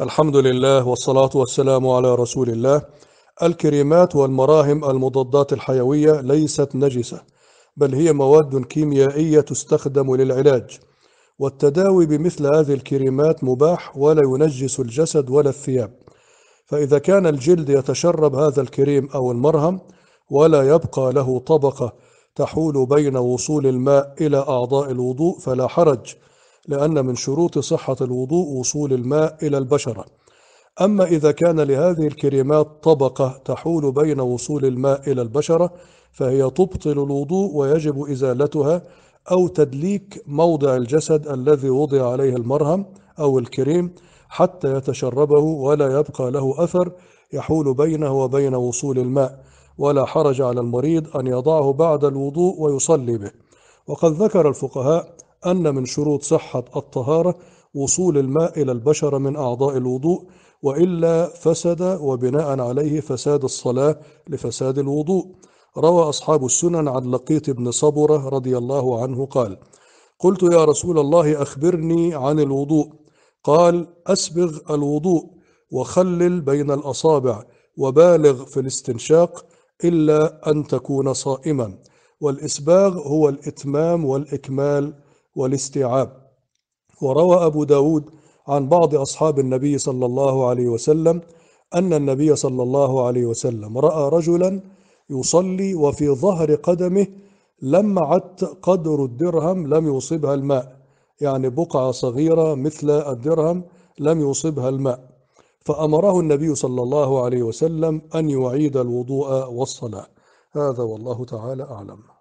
الحمد لله والصلاة والسلام على رسول الله الكريمات والمراهم المضادات الحيوية ليست نجسة بل هي مواد كيميائية تستخدم للعلاج والتداوي بمثل هذه الكريمات مباح ولا ينجس الجسد ولا الثياب فإذا كان الجلد يتشرب هذا الكريم أو المرهم ولا يبقى له طبقة تحول بين وصول الماء إلى أعضاء الوضوء فلا حرج لأن من شروط صحة الوضوء وصول الماء إلى البشرة أما إذا كان لهذه الكريمات طبقة تحول بين وصول الماء إلى البشرة فهي تبطل الوضوء ويجب إزالتها أو تدليك موضع الجسد الذي وضع عليه المرهم أو الكريم حتى يتشربه ولا يبقى له أثر يحول بينه وبين وصول الماء ولا حرج على المريض أن يضعه بعد الوضوء ويصلي به وقد ذكر الفقهاء أن من شروط صحة الطهارة وصول الماء إلى البشرة من أعضاء الوضوء وإلا فسد وبناء عليه فساد الصلاة لفساد الوضوء روى أصحاب السنن عن لقيط بن صبرة رضي الله عنه قال قلت يا رسول الله أخبرني عن الوضوء قال أسبغ الوضوء وخلل بين الأصابع وبالغ في الاستنشاق إلا أن تكون صائما والإسباغ هو الإتمام والإكمال والاستيعاب وروى أبو داود عن بعض أصحاب النبي صلى الله عليه وسلم أن النبي صلى الله عليه وسلم رأى رجلا يصلي وفي ظهر قدمه لمعت قدر الدرهم لم يصبها الماء يعني بقعة صغيرة مثل الدرهم لم يصبها الماء فأمره النبي صلى الله عليه وسلم أن يعيد الوضوء والصلاة هذا والله تعالى أعلم